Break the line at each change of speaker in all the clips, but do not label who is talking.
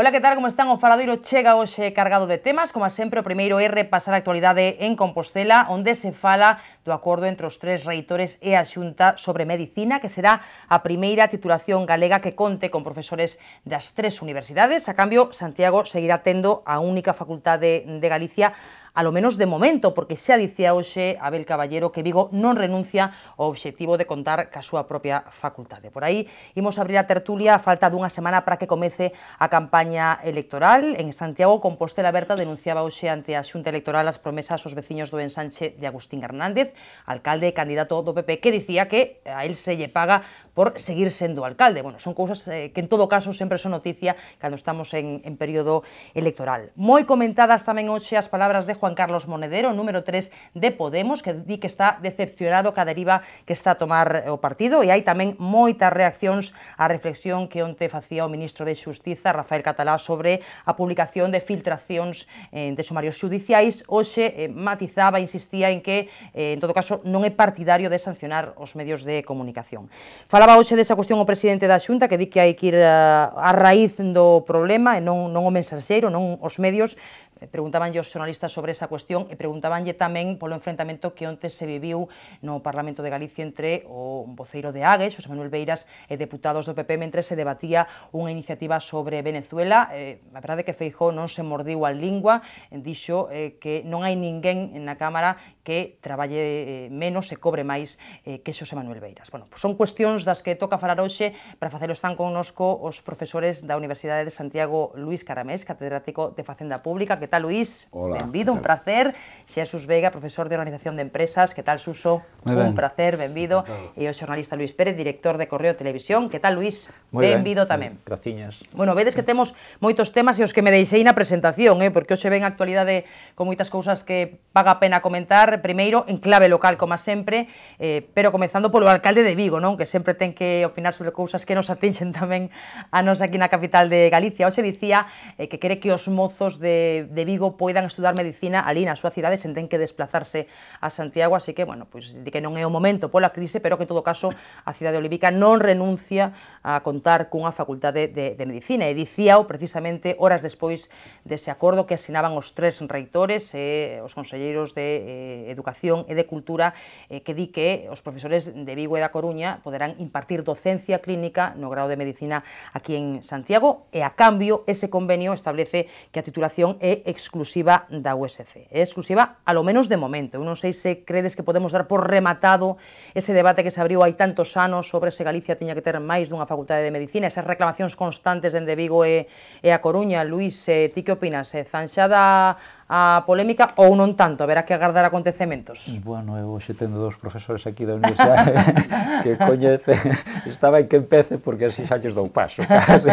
Ola, que tal? Como están? O Faladoiro chega hoxe cargado de temas. Como sempre, o primeiro é repasar a actualidade en Compostela, onde se fala do acordo entre os tres reitores e a Xunta sobre Medicina, que será a primeira titulación galega que conte con profesores das tres universidades. A cambio, Santiago seguirá tendo a única facultade de Galicia a lo menos de momento, porque dicho a hoxe Abel Caballero que Vigo no renuncia ao objetivo de contar ca súa propia facultad... Por aí, a abrir a tertulia a falta una semana para que comece a campaña electoral. En Santiago, Compostela Berta denunciaba hoxe ante a xunta electoral ...las promesas aos veciños do Sánchez de Agustín Hernández, alcalde e candidato do PP, que decía que a él se le paga por seguir siendo alcalde. Bueno, son cosas eh, que en todo caso siempre son noticia ...cuando estamos en, periodo electoral. ...muy comentadas tamén hoxe as palabras de Juan Carlos Monedero, número 3 de Podemos, que di que está decepcionado cada deriva que está a tomar eh, o partido e hai tamén moitas reaccións á reflexión que onte facía o ministro de Xustiza, Rafael Catalá, sobre a publicación de filtracións eh, de sumarios judiciais. Hoxe eh, matizaba, insistía en que, eh, en todo caso, non é partidario de sancionar os medios de comunicación. Falaba hoxe desa cuestión o presidente da Xunta, que di que hai que ir a, eh, a raíz do problema, e non, non o mensaxeiro, non os medios, Eh, preguntabanlle os xornalistas sobre esa cuestión e preguntabanlle tamén polo enfrentamento que onte se viviu no Parlamento de Galicia entre o voceiro de Agues, Xosé Manuel Beiras e deputados do PP mentre se debatía unha iniciativa sobre Venezuela. Eh, a verdade que Feijó non se mordiu a lingua, dixo eh, que non hai ninguén na Cámara que traballe eh, menos e cobre máis eh, que Xosé Manuel Beiras. Bueno, pues son cuestións das que toca falar hoxe para facelo están connosco os profesores da Universidade de Santiago Luis Caramés, catedrático de Facenda Pública, que tal, Luis? Hola. Benvido, un placer. Xesús Vega, profesor de Organización de Empresas. Que tal, Suso? Muy un ben. placer, benvido. E o xornalista Luis Pérez, director de Correo Televisión. Que tal, Luis? Muy benvido ben. tamén. Graciñas. Bueno, vedes que temos moitos temas e os que me deixei na presentación, eh, porque hoxe ven actualidade con moitas cousas que paga a pena comentar. Primeiro, en clave local, como sempre, eh, pero comenzando polo alcalde de Vigo, non que sempre ten que opinar sobre cousas que nos atinxen tamén a nos aquí na capital de Galicia. Hoxe dicía eh, que quere que os mozos de, de de Vigo puedan estudiar medicina ali su súa cidade sen que desplazarse a Santiago, así que, bueno, pues de que no é un momento por la crisis... pero que en todo caso a de olivica ...no renuncia a contar con una Facultad de medicina e dicíao precisamente horas después de ese acuerdo... que asinaban los tres reitores los e consejeros de eh, Educación ...y e de Cultura eh, que di que los profesores de Vigo e da Coruña ...podrán impartir docencia clínica no grado de medicina aquí en Santiago ...y e, a cambio ese convenio establece que a titulación exclusiva da USC. É exclusiva, a lo menos de momento. Eu non sei se credes que podemos dar por rematado ese debate que se abriu hai tantos anos sobre se Galicia tiña que ter máis dunha facultade de medicina, esas reclamacións constantes dende Vigo e, e a Coruña. Luís, eh, ti que opinas? Eh, zanxada a polémica ou non tanto? Verá que agardar acontecementos.
Bueno, eu hoxe tendo dos profesores aquí da universidade que coñece, estaba en que empece porque así xa lles dou paso, casi.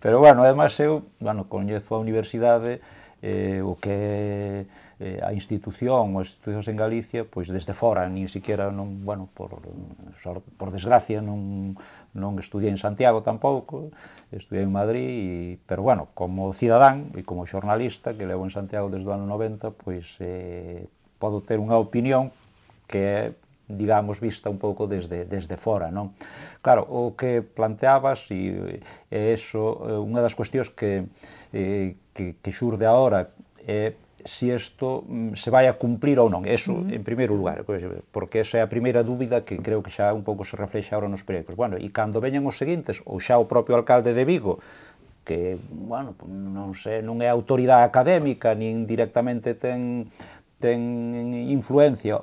Pero, bueno, además eu, bueno, coñezo a universidade, eh, o que eh, a institución, os institucións en Galicia, pois desde fora, nin siquiera, non, bueno, por, por desgracia, non, non estudiei en Santiago tampouco, estudiei en Madrid, e, pero bueno, como cidadán e como xornalista que levo en Santiago desde o ano 90, pois eh, podo ter unha opinión que é digamos, vista un pouco desde, desde fora, non? Claro, o que planteabas, e, e eso, eh, unha das cuestións que, eh, que, que xurde agora é se si isto mm, se vai a cumplir ou non. Eso, uh -huh. en primeiro lugar, porque esa é a primeira dúbida que creo que xa un pouco se reflexa agora nos periódicos. Bueno, e cando veñen os seguintes, ou xa o propio alcalde de Vigo, que, bueno, non sei, non é autoridade académica, nin directamente ten ten influencia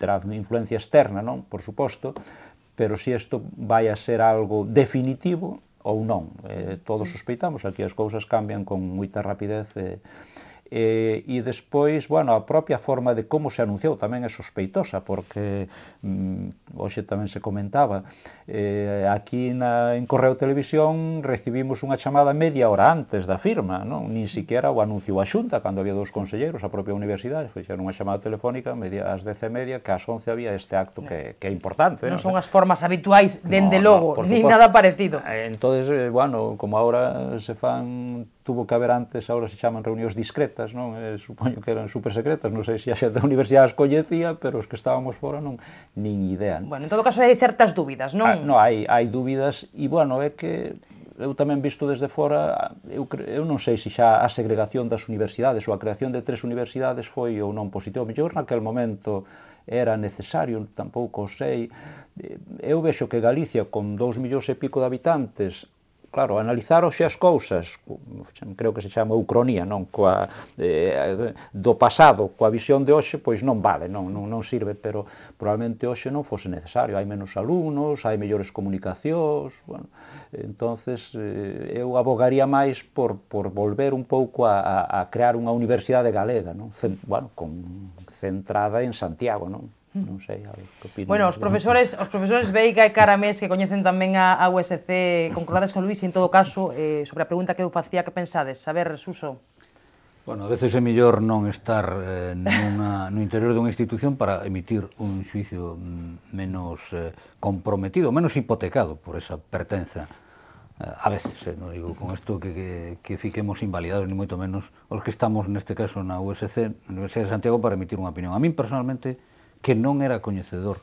terá influencia externa, non, por suposto, pero se si isto vai a ser algo definitivo ou non. Eh, todos sospeitamos, aquí as cousas cambian con moita rapidez eh, eh, e despois, bueno, a propia forma de como se anunciou tamén é sospeitosa, porque mm, hoxe tamén se comentaba, eh, aquí na, en Correo Televisión recibimos unha chamada media hora antes da firma, non? nin siquiera o anuncio a xunta, cando había dous conselleiros, a propia universidade, fixeron unha chamada telefónica media, ás dez e media, que ás once había este acto que, que é importante. Non, non son
as formas habituais, dende no, logo, no, nin nada
parecido. Entón, bueno, como ahora se fan tuvo que haber antes, ahora se chaman reunións discretas, non? Eh, supoño que eran super secretas, non sei se a xente da universidade as coñecía, pero os que estábamos fora non nin idea. Non?
Bueno, en todo caso hai certas dúbidas,
non? Ah, non, hai, hai dúbidas e bueno, é que eu tamén visto desde fora, eu, eu non sei se xa a segregación das universidades ou a creación de tres universidades foi ou non positivo. Mellor naquel momento era necesario, tampouco sei. Eh, eu vexo que Galicia, con dous millóns e pico de habitantes, claro, analizar hoxe as cousas, creo que se chama ucronía, non, coa eh, do pasado, coa visión de hoxe, pois non vale, non, non, non sirve, pero probablemente hoxe non fose necesario, hai menos alumnos, hai mellores comunicacións, bueno, entonces eh, eu abogaría máis por, por volver un pouco a, a crear unha universidade galega, non, Cent, bueno, con, centrada en Santiago, non,
Non sei, a ver, que Bueno, os profesores,
os profesores Veiga e Caramés que coñecen tamén a, a USC, concordades con Luís, en todo caso, eh, sobre a pregunta que eu facía, que pensades? Saber, Suso. Bueno,
a veces é mellor non estar eh, nunha, no interior dunha institución para emitir un xuicio mm, menos eh, comprometido, menos hipotecado por esa pertenza. Eh, a veces, eh, non digo con isto que, que, que fiquemos invalidados, ni moito menos os que estamos neste caso na USC, na Universidade de Santiago, para emitir unha opinión. A min personalmente, que non era coñecedor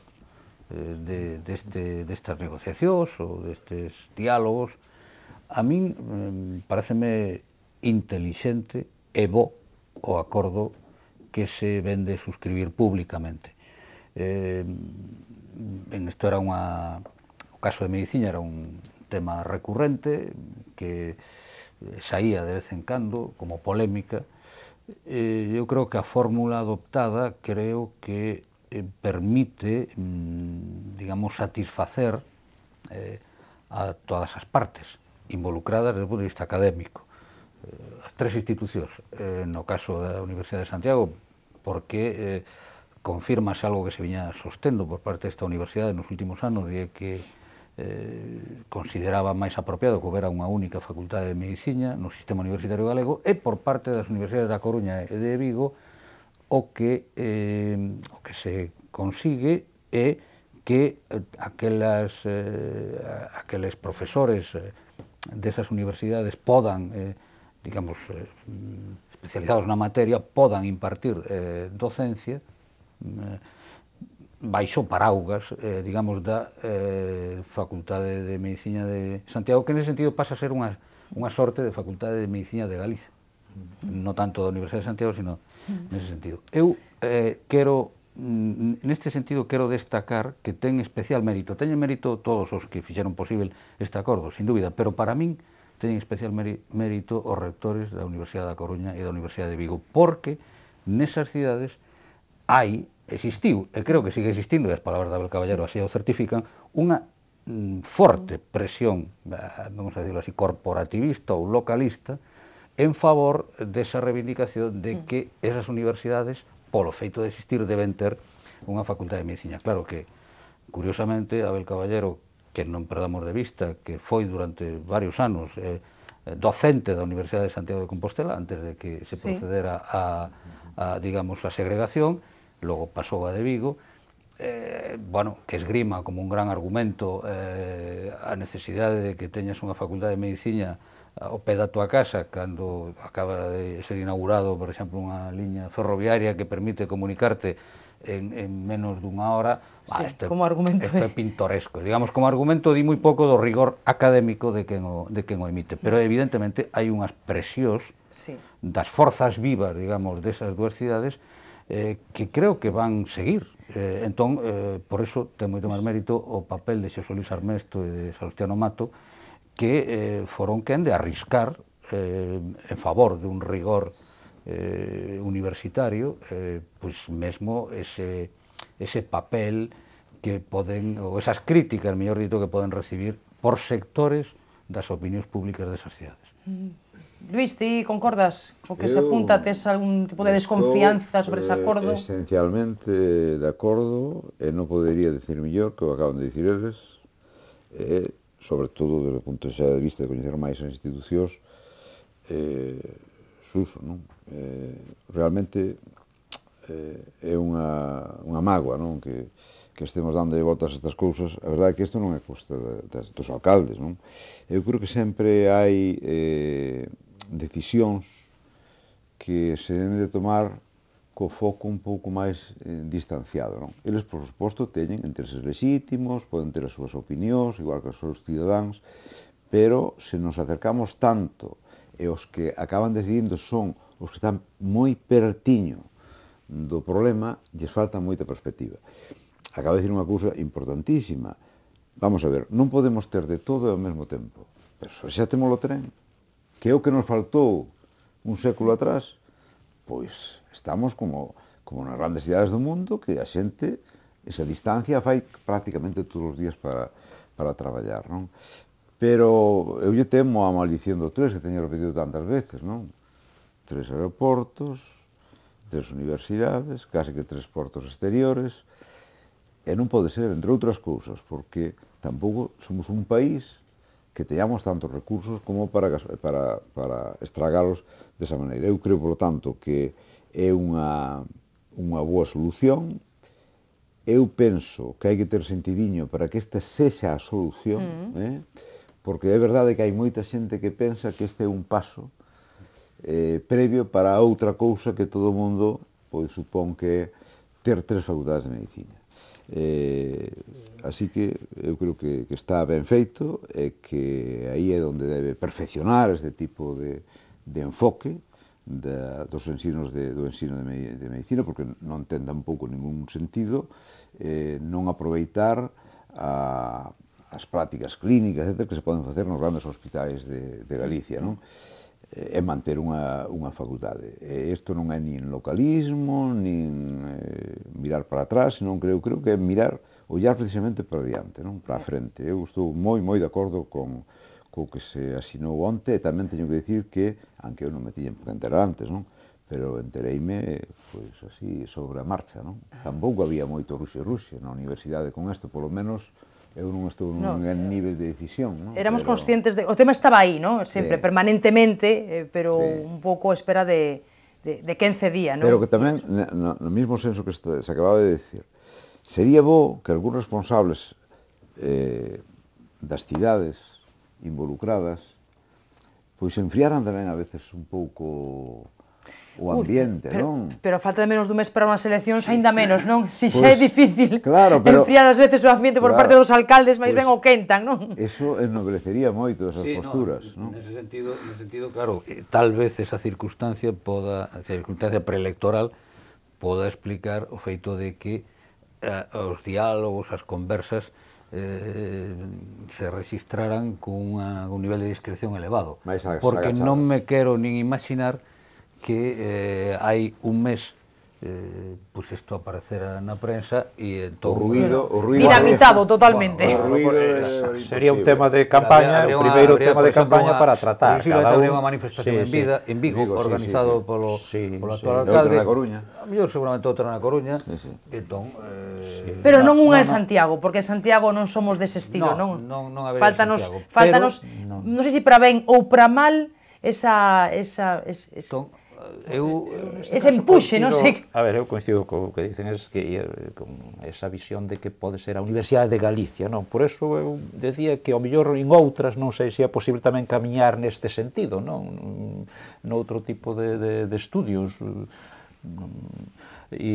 eh, de, deste, destas negociacións ou destes diálogos, a min eh, pareceme intelixente e bo o acordo que se vende suscribir públicamente. Eh, en isto era unha... O caso de medicina era un tema recurrente que eh, saía de vez en cando como polémica. Eh, eu creo que a fórmula adoptada creo que eh, permite, mm, digamos, satisfacer eh, a todas as partes involucradas desde o punto de vista académico. Eh, as tres institucións, eh, no caso da Universidade de Santiago, porque eh, confirmase algo que se viña sostendo por parte desta universidade nos últimos anos, e que eh, consideraba máis apropiado que houbera unha única facultade de medicina no sistema universitario galego, e por parte das universidades da Coruña e de Vigo, o que, eh, o que se consigue é que eh, aquelas, eh, aqueles profesores eh, desas universidades podan, eh, digamos, eh, especializados na materia, podan impartir eh, docencia eh, baixo paraugas, eh, digamos, da eh, Facultade de Medicina de Santiago, que ese sentido pasa a ser unha, unha sorte de Facultade de Medicina de Galicia, no tanto da Universidade de Santiago, sino mm. nese sentido. Eu eh, quero mm, neste sentido quero destacar que ten especial mérito. Teñen mérito todos os que fixeron posible este acordo, sin dúbida, pero para min teñen especial mérito os rectores da Universidade da Coruña e da Universidade de Vigo, porque nesas cidades hai, existiu, e creo que sigue existindo, e as palabras de Abel Caballero así o certifican, unha mm, forte presión, eh, vamos a decirlo así, corporativista ou localista, en favor desa reivindicación de mm. que esas universidades, polo feito de existir, deben ter unha facultade de medicina. Claro que, curiosamente, Abel Caballero, que non perdamos de vista, que foi durante varios anos eh, eh docente da Universidade de Santiago de Compostela, antes de que se procedera sí. a, a, digamos, a segregación, logo pasou a de Vigo, eh, bueno, que esgrima como un gran argumento eh, a necesidade de que teñas unha facultade de medicina ao pé da tua casa, cando acaba de ser inaugurado, por exemplo, unha liña ferroviaria que permite comunicarte en, en menos dunha hora, sí, ah, este, como argumento este é eh. pintoresco. Digamos, como argumento di moi pouco do rigor académico de quen o, de quen o emite, pero mm. evidentemente hai unhas presións sí. das forzas vivas, digamos, desas dúas cidades eh, que creo que van seguir. Eh, entón, eh, por eso ten moito máis mérito o papel de Xosé Luis Armesto e de Salustiano Mato, que eh, foron quen de arriscar eh, en favor dun rigor eh, universitario, eh, pois mesmo ese, ese papel que poden, ou esas críticas, mellor dito, que poden recibir por sectores das opinións públicas desas cidades.
Mm. Luís, ti concordas o que se apunta? Tes algún tipo de desconfianza sobre ese eh, acordo?
esencialmente de acordo, e non podería decir mellor que o acaban de dicir eles, eh, sobre todo desde o punto de vista de coñecer máis as institucións, eh, suso, non? Eh, realmente eh, é unha, unha mágoa, non? Que, que estemos dando voltas a estas cousas, a verdade é que isto non é custa de, dos alcaldes, non? Eu creo que sempre hai eh, decisións que se deben de tomar co foco un pouco máis eh, distanciado. Non? Eles, por suposto, teñen intereses legítimos, poden ter as súas opinións, igual que os seus cidadáns, pero se nos acercamos tanto e os que acaban decidindo son os que están moi pertiño do problema, lles falta moita perspectiva. Acaba de dicir unha cousa importantísima. Vamos a ver, non podemos ter de todo ao mesmo tempo. Pero xa temos o tren, que é o que nos faltou un século atrás, pois estamos como, como nas grandes cidades do mundo que a xente esa distancia fai prácticamente todos os días para, para traballar, non? Pero eu lle temo a maldición do tres que teño repetido tantas veces, non? Tres aeroportos, tres universidades, case que tres portos exteriores, e non pode ser, entre outras cousas, porque tampouco somos un país que teñamos tantos recursos como para, para, para estragalos desa maneira. Eu creo, polo tanto, que é unha, unha boa solución. Eu penso que hai que ter sentidiño para que esta sexa a solución, mm. eh? porque é verdade que hai moita xente que pensa que este é un paso eh, previo para outra cousa que todo o mundo pois supón que é ter tres facultades de medicina. Eh, así que eu creo que, que está ben feito e que aí é onde debe perfeccionar este tipo de, de enfoque da, dos ensinos de, do ensino de, me, de medicina, porque non ten tampouco ningún sentido eh, non aproveitar a, as prácticas clínicas, etc., que se poden facer nos grandes hospitais de, de Galicia. Non? Eh, é manter unha, unha facultade. E isto non é nin localismo, nin eh, mirar para atrás, non creo, creo que é mirar, ollar precisamente para diante, non para a frente. Eu estou moi, moi de acordo con co que se asinou onte e tamén teño que dicir que, anque eu non me tiñen por enterar antes, non? pero entereime pois así sobre a marcha, non? Tampouco había moito ruxe ruxe na universidade con isto, polo menos eu non estou no, gran nivel de decisión. No? Éramos
pero... conscientes de... O tema estaba aí, no? Sempre, sí. permanentemente, eh, pero sí. un pouco a espera de, de, de quen cedía, No? Pero que
tamén, no, no mismo senso que se acababa de decir, sería bo que algúns responsables eh, das cidades involucradas pois enfriaran tamén a veces un pouco o ambiente, Uy, pero, non?
Pero a falta de menos dun mes para unhas eleccións aínda menos, non? Si xa pues, é pois,
difícil claro, pero, enfriar
as veces o ambiente por claro, parte dos alcaldes, máis pues, pois ben o quentan, non?
Eso ennoblecería
moito esas sí, posturas, no, non? Nese sentido, nese sentido, claro, eh, tal vez esa circunstancia poda, a circunstancia preelectoral poda explicar o feito de que eh, os diálogos, as conversas eh, se registraran cunha, cun nivel de discreción elevado. porque non me quero nin imaginar que eh, hai un mes eh, pues pois isto aparecera na prensa e entón, o ruido, o ruido dinamitado totalmente.
Bueno, ruido es, sería un tema de campaña, habría, o primeiro tema de campaña para tratar. Sí, cada un... unha manifestación sí, en vida, sí, en Vigo, Vigo organizado sí,
sí, polo, sí, polo actual sí, alcalde. Outra na Coruña. Mellor seguramente outra na Coruña. Sí, sí. Entón, eh, sí. Pero non unha en
Santiago, porque en Santiago non somos dese estilo, non? Non, non, non Faltanos, Santiago, faltanos, pero, non, non sei se para ben ou para mal, esa, esa, esa, esa, esa entón, eu, eh, ese empuxe, non sei...
A ver, eu coincido co que dicen es que eh, con esa visión de que pode ser a Universidade de Galicia, non? Por eso eu decía que ao mellor en outras non sei se é posible tamén camiñar neste sentido, non? Noutro tipo de, de, de estudios eh, e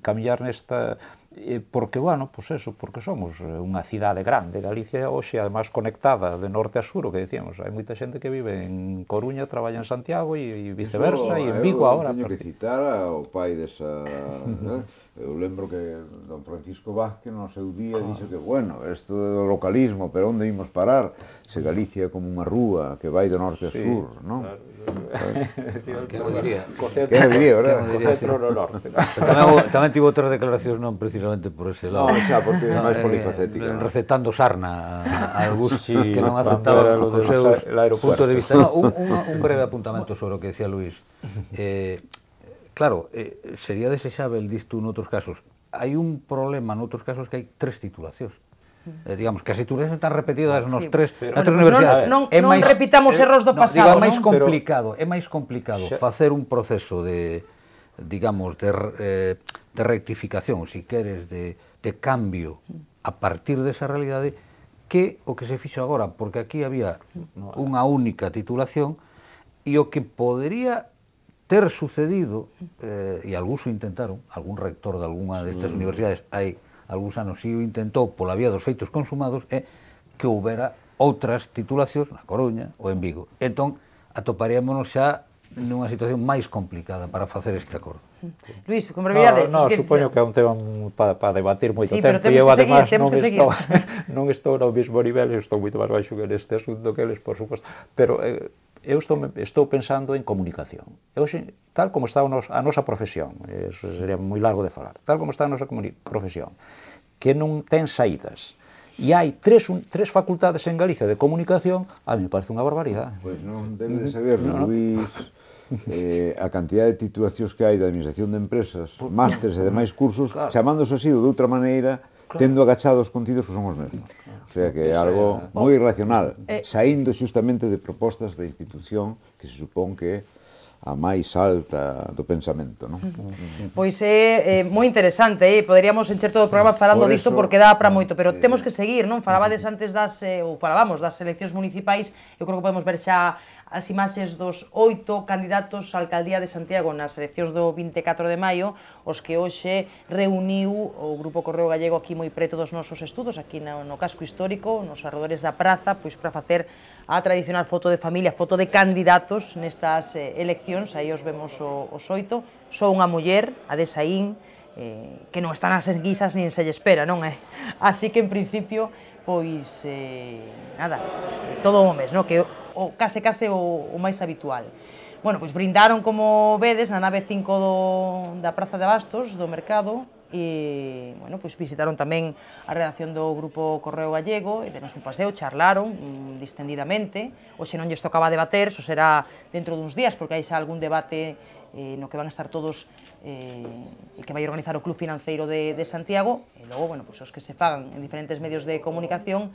camiñar nesta Eh, porque, bueno, pois eso, porque somos eh, unha cidade grande, Galicia hoxe, además conectada de norte a sur, o que decíamos, hai moita xente que vive en Coruña, traballa en Santiago e viceversa, e en Vigo agora. Teño
que citar ao pai desa... eh? Eu lembro que don Francisco Vázquez no seu día ah. dixo que, bueno, isto é o localismo, pero onde imos parar se Galicia é como unha rúa que vai do norte sí, a sur, non? Claro que me diría? Que me diría,
Tamén, tivo outras declaracións non precisamente por ese lado. No, xa, porque é máis eh, polifacética. Eh, recetando sarna a Augusto, sí, que non aceptaba o seu punto de vista. No, un, un, un breve apuntamento sobre o que decía Luis. Eh, claro, eh, sería desexável, disto, noutros casos. Hai un problema noutros casos que hai tres titulacións. Eh, digamos, que as asignaturas están repetidas nos tres, pero, nas tres universidades. Non, non, é máis, repitamos eh, erros do pasado. digo, é máis non, complicado, pero... é máis complicado xa... facer un proceso de, digamos, de, eh, de rectificación, si queres, de, de cambio a partir desa realidade que o que se fixo agora, porque aquí había unha única titulación e o que podería ter sucedido, eh, e algúns o intentaron, algún rector de alguna destas sí. universidades hai algúns anos si o intentou pola vía dos feitos consumados é que houbera outras titulacións na Coruña ou en Vigo. Entón, atoparíamonos xa nunha situación máis complicada para facer este acordo.
Mm. Luís, brevidade... No, no que... supoño
que é un tema para, para debatir
moito sí, tempo e eu además seguir, non, estou, non estou no mesmo nivel, estou moito máis baixo que neste asunto que eles, por suposto, pero eh, eu estou, estou pensando en comunicación. Eu, tal como está a, nos, a nosa profesión, eso sería moi largo de falar, tal como está a nosa profesión, que non ten saídas, e hai tres, un, tres facultades en Galicia de comunicación, a mí me parece unha barbaridade.
Pois pues non, debe de saber, no, Luís, eh, a cantidad de titulacións que hai de Administración de Empresas, pues, másteres e demais cursos, claro. chamándose así de outra maneira, claro. tendo agachados contidos que son os mesmos sea que é algo moi irracional, eh, saindo xustamente de propostas da institución que se supón que é a máis alta do pensamento, non?
Pois é, é eh, moi interesante, eh? poderíamos encher todo o programa falando Por disto porque dá para ah, moito, pero temos que seguir, non? Falabades antes das, eh, ou falábamos das eleccións municipais, eu creo que podemos ver xa as imaxes dos oito candidatos á alcaldía de Santiago nas eleccións do 24 de maio, os que hoxe reuniu o Grupo Correo Gallego aquí moi preto dos nosos estudos, aquí no, casco histórico, nos arredores da praza, pois para facer a tradicional foto de familia, foto de candidatos nestas eh, eleccións, aí os vemos os oito, sou unha muller, a de Saín, eh, que non están as guisas nin se lle espera, non é? Así que, en principio, pois eh, nada, eh, todo o mes, no? que o, case case o, o máis habitual. Bueno, pois brindaron como vedes na nave 5 do, da Praza de Abastos, do mercado e bueno, pois visitaron tamén a redacción do grupo Correo Gallego e denos un paseo, charlaron um, distendidamente, hoxe non lles tocaba debater, xo será dentro duns días porque hai xa algún debate eh, no que van a estar todos eh, que vai organizar o Club Financeiro de, de Santiago e logo, bueno, pues, os que se fagan en diferentes medios de comunicación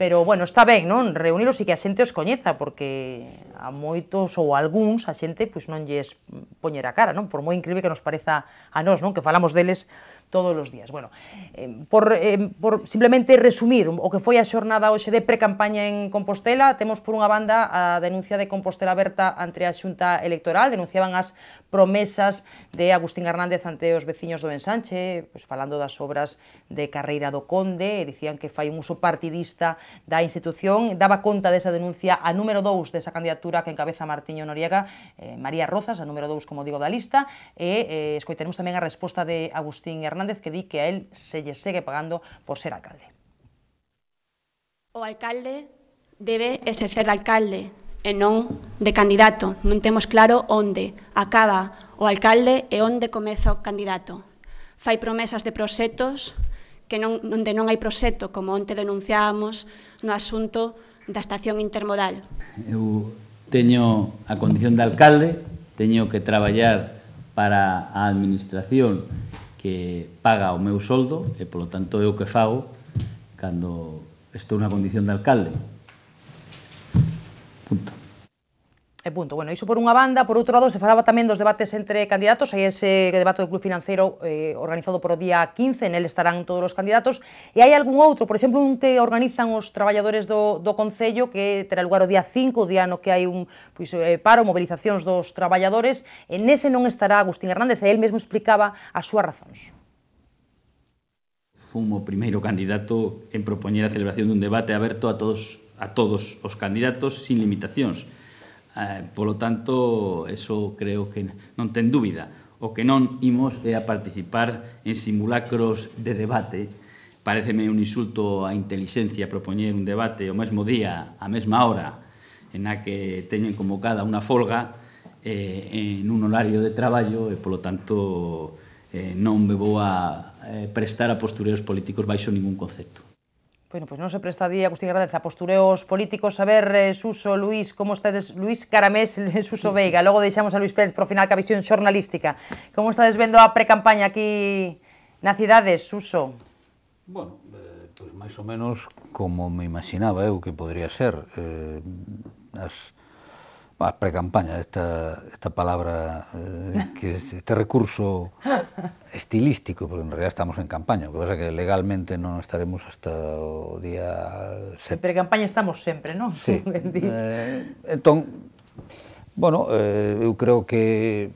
pero bueno, está ben, non? Reuniros e que a xente os coñeza, porque a moitos ou a algúns a xente pois non lles poñer a cara, non? Por moi increíble que nos pareza a nós, non? Que falamos deles todos os días. Bueno, eh, por, eh, por simplemente resumir o que foi a xornada hoxe de precampaña en Compostela, temos por unha banda a denuncia de Compostela Aberta ante a Xunta Electoral, denunciaban as promesas de Agustín Hernández ante os veciños do Ensanche, pois, falando das obras de Carreira do Conde, e dicían que fai un uso partidista da institución. Daba conta desa denuncia a número 2 desa candidatura que encabeza Martiño Noriega, eh, María Rozas, a número 2, como digo, da lista, e eh, escoitaremos tamén a resposta de Agustín Hernández Fernández que di que a él se lle segue pagando por ser alcalde.
O alcalde debe exercer de alcalde e non de candidato. Non temos claro onde acaba o alcalde e onde comeza o candidato. Fai promesas de proxectos que non, onde non hai proxecto, como onte denunciábamos no asunto da estación intermodal.
Eu teño a condición de alcalde, teño que traballar para a administración que paga o meu soldo e, polo tanto, eu que fago cando estou na condición de alcalde.
Punto. E punto. Bueno, iso por unha banda, por outro lado, se falaba tamén dos debates entre candidatos, hai ese debate do Club Financeiro eh, organizado por o día 15, nel estarán todos os candidatos, e hai algún outro, por exemplo, un que organizan os traballadores do, do Concello, que terá lugar o día 5, o día no que hai un pois, eh, paro, movilizacións dos traballadores, en ese non estará Agustín Hernández, e el mesmo explicaba as súas razóns
Fumo o primeiro candidato en propoñer a celebración dun debate aberto a todos a todos os candidatos sin limitacións Eh, polo tanto, eso creo que non ten dúbida. O que non imos é a participar en simulacros de debate. Pareceme un insulto á inteligencia propoñer un debate o mesmo día, a mesma hora, en a que teñen convocada unha folga eh, en un horario de traballo e, polo tanto, eh, non me vou a eh, prestar a postureos políticos baixo ningún concepto.
Bueno, pois non se presta día, Agustín Gradez, a postureos políticos. A ver, eh, Suso, Luís, como estades? Luís Caramés, Suso Veiga. Logo deixamos a Luís Pérez pro final que a visión xornalística. Como estades vendo a precampaña aquí na cidade, Suso?
Bueno, eh, pois máis ou menos como me imaginaba eu que podría ser. Eh, as a precampaña, esta, esta palabra, eh, que este recurso estilístico, porque en realidad estamos en campaña, o que pasa que legalmente non estaremos hasta o día...
Set... En precampaña estamos sempre, non? Sí. eh,
entón, bueno, eh, eu creo que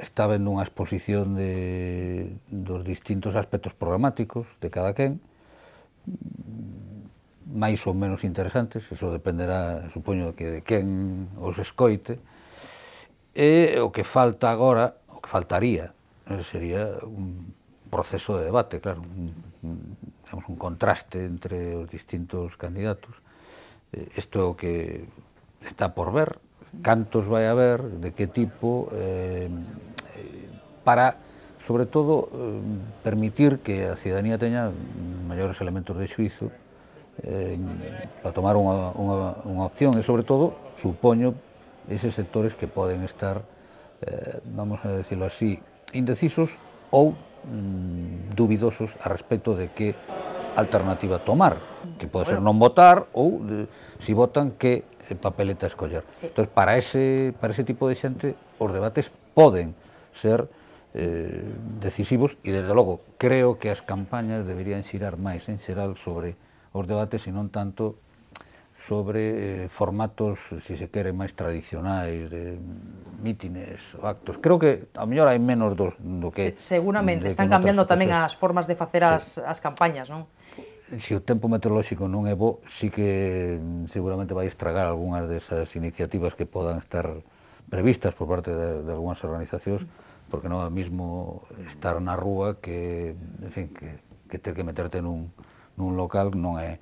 estaba en unha exposición de, dos distintos aspectos programáticos de cada quen, máis ou menos interesantes, eso dependerá, supoño, que de quen os escoite, e o que falta agora, o que faltaría, eh, sería un proceso de debate, claro, un, un, un contraste entre os distintos candidatos. Eh, isto é o que está por ver, cantos vai haber, de que tipo, eh, eh para, sobre todo, eh, permitir que a cidadanía teña maiores elementos de xuizo eh, para tomar unha, unha, unha opción e, sobre todo, supoño eses sectores que poden estar, eh, vamos a decirlo así, indecisos ou mm, dubidosos a respecto de que alternativa tomar, que pode ser non votar ou de, si votan que eh, papeleta escoller. Eh. Entón, para ese, para ese tipo de xente, os debates poden ser eh, decisivos e, desde logo, creo que as campañas deberían xirar máis en xeral sobre os debates, senón tanto sobre eh, formatos, se se quere, máis tradicionais, de mítines, actos. Creo que a mellor hai menos do, do que... Sí, seguramente, están que cambiando tamén as
formas de facer as, sí. as campañas, non?
Se o tempo meteorolóxico non é bo, sí que mm, seguramente vai estragar algunhas desas iniciativas que podan estar previstas por parte de, de algunhas organizacións, porque non é mesmo estar na rúa que, en fin, que, que ter que meterte nun, nun local non é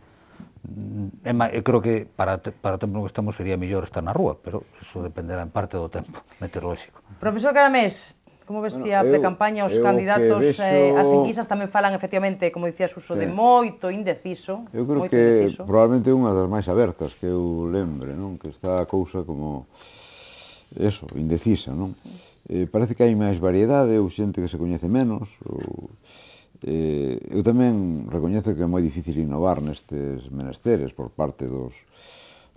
é má, eu creo que para, para o tempo no que estamos sería mellor estar na rúa, pero eso dependerá en parte do tempo meteorolóxico.
Profesor Caramés, como vestía bueno, a pre campaña os candidatos eh, vexo... eh, as enquisas tamén falan efectivamente, como dicía Suso, sí. de moito indeciso. Eu creo que indeciso.
probablemente unha das máis abertas que eu lembre, non? Que está a cousa como eso, indecisa, non? Eh, parece que hai máis variedade ou xente que se coñece menos ou Eh, eu tamén recoñezo que é moi difícil innovar nestes menesteres por parte dos,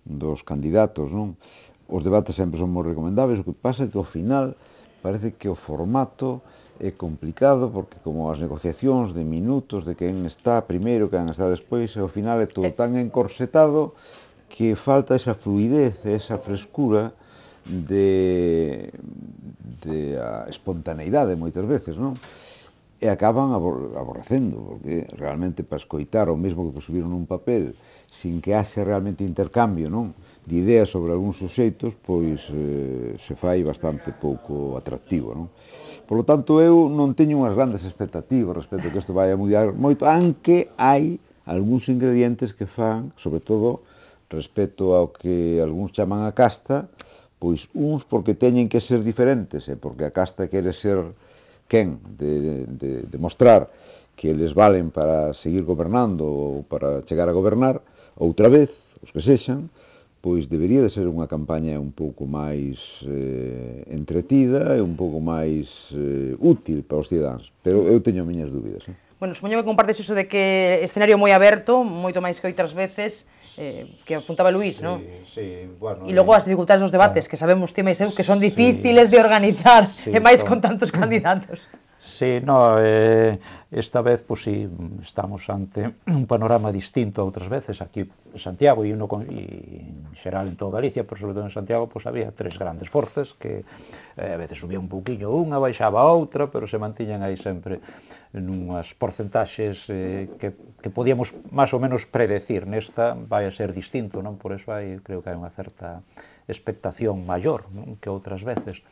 dos candidatos, non? Os debates sempre son moi recomendáveis, o que pasa é que ao final parece que o formato é complicado porque como as negociacións de minutos de quen está primeiro, quen está despois, ao final é todo eh. tan encorsetado que falta esa fluidez, esa frescura de, de a espontaneidade moitas veces, non? e acaban aborrecendo, porque realmente para escoitar o mesmo que subir nun papel, sin que haxe realmente intercambio non de ideas sobre algúns suxeitos, pois eh, se fai bastante pouco atractivo. Non? Por lo tanto, eu non teño unhas grandes expectativas respecto a que isto vai a mudar moito, anque hai algúns ingredientes que fan, sobre todo respecto ao que algúns chaman a casta, pois uns porque teñen que ser diferentes, e porque a casta quere ser quen de, de, de mostrar que les valen para seguir gobernando ou para chegar a gobernar, outra vez, os que sexan, pois debería de ser unha campaña un pouco máis eh, entretida e un pouco máis eh, útil para os cidadáns. Pero eu teño miñas dúbidas. Eh?
Bueno, supoño que compartes iso de que escenario moi aberto, moito máis que outras veces, eh, que apuntaba Luís, sí, non? Sí, bueno... E logo eh, as dificultades nos debates, bueno, que sabemos ti máis eu, que son difíciles sí, de organizar, sí, e máis con tantos candidatos.
Sí, no, eh, esta vez pues, sí, estamos ante un panorama distinto a outras veces aquí en Santiago e uno con, y en xeral en toda Galicia, pero sobre todo en Santiago pues, había tres grandes forzas que eh, a veces subía un pouquiño unha, baixaba a outra, pero se mantiñan aí sempre nunhas porcentaxes eh, que, que podíamos máis ou menos predecir. Nesta vai a ser distinto, non? Por eso hai, creo que hai unha certa expectación maior non? que outras veces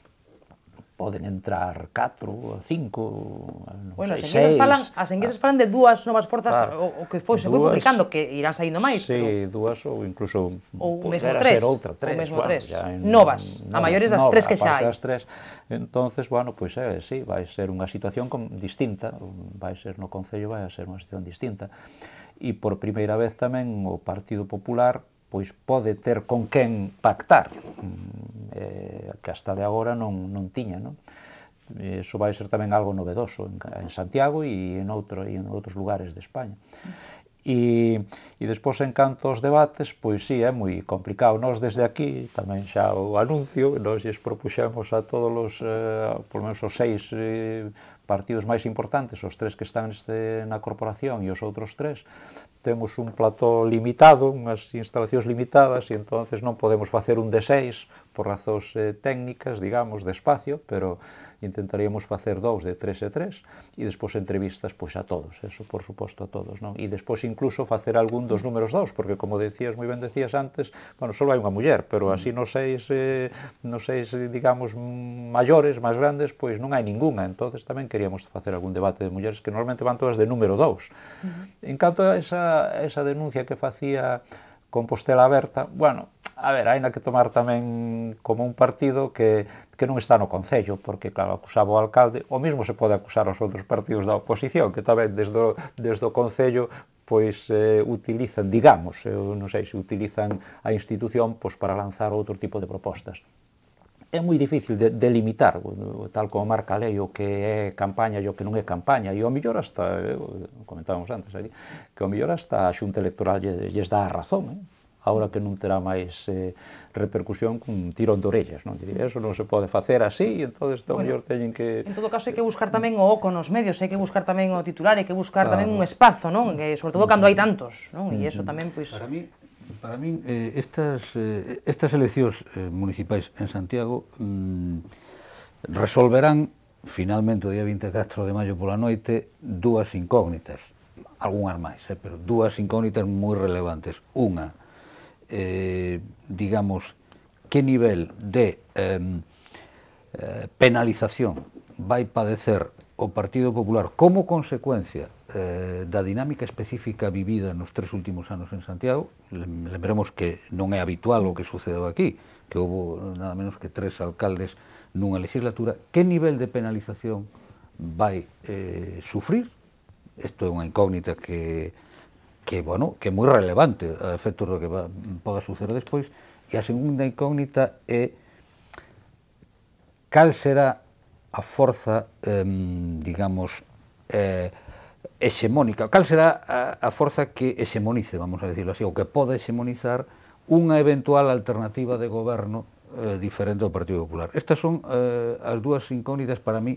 poden entrar 4, 5, non bueno, sei, falan, Bueno,
as enquisas ah. falan de dúas novas forzas, claro, ah. o, o que foi, se foi publicando, que irán saindo
máis. Sí, pero... dúas ou incluso ou mesmo tres, ser outra, tres, ou mesmo bueno, tres. En, novas, novas, a maiores das tres que xa hai. Das tres. Entonces, bueno, pois pues, eh, sí, vai ser unha situación com, distinta, vai ser no Concello, vai ser unha situación distinta. E por primeira vez tamén o Partido Popular pois pode ter con quen pactar, mm, eh, que hasta de agora non, non tiña. Non? Eso vai ser tamén algo novedoso en, en Santiago e en, outro, e en outros lugares de España. E, E despois en canto aos debates, pois sí, é moi complicado. Nós desde aquí, tamén xa o anuncio, nós xes propuxemos a todos os, eh, polo menos os seis eh, partidos máis importantes, os tres que están este, na corporación e os outros tres, temos un plató limitado, unhas instalacións limitadas, e entonces non podemos facer un de seis por razóns eh, técnicas, digamos, de espacio, pero intentaríamos facer dous de tres e tres, e despois entrevistas pois a todos, eso por suposto a todos, non? E despois incluso facer algún dos números dous, porque como decías, moi ben decías antes, bueno, só hai unha muller, pero así mm. sei seis, eh, sei seis digamos, maiores, máis grandes, pois non hai ningunha. entonces tamén queríamos facer algún debate de mulleres que normalmente van todas de número dous. Mm-hmm. En canto a esa, a esa denuncia que facía Compostela Aberta, bueno, a ver, hai na que tomar tamén como un partido que, que non está no Concello, porque, claro, acusaba o alcalde, o mismo se pode acusar aos outros partidos da oposición, que tamén desde o, desde o Concello pois eh, utilizan, digamos, eu non sei se utilizan a institución pois para lanzar outro tipo de propostas. É moi difícil de delimitar, tal como marca a lei, o que é campaña e o que non é campaña, e o mellor hasta, comentábamos antes, ali, eh, que o mellor hasta a xunta electoral lles, lles dá a razón, eh? ahora que non terá máis eh, repercusión cun tirón de orellas, non? Diría, eso non se pode facer así, entón está bueno, mellor
teñen que
En todo caso hai que eh, buscar tamén o oco nos medios, hai que buscar tamén o titular, hai que buscar claro. tamén un espazo, non? Que sobre todo cando hai tantos, non? E iso tamén pois Para mí
para mí eh, estas eh, estas eleccións eh, municipais en Santiago mm, resolverán finalmente o día 24 de maio pola noite dúas incógnitas algunhas máis, eh, pero dúas incógnitas moi relevantes. Unha, eh, digamos, que nivel de eh, penalización vai padecer o Partido Popular como consecuencia eh, da dinámica específica vivida nos tres últimos anos en Santiago, lembremos que non é habitual o que sucedeu aquí, que houve nada menos que tres alcaldes nunha legislatura, que nivel de penalización vai eh, sufrir? Isto é unha incógnita que que, bueno, que é moi relevante a efectos do que va, poda suceder despois, e a segunda incógnita é cal será a forza, eh, digamos, eh, hexemónica, cal será a, a forza que hexemonice, vamos a decirlo así, ou que poda hexemonizar unha eventual alternativa de goberno eh, diferente ao Partido Popular. Estas son eh, as dúas incógnitas para mí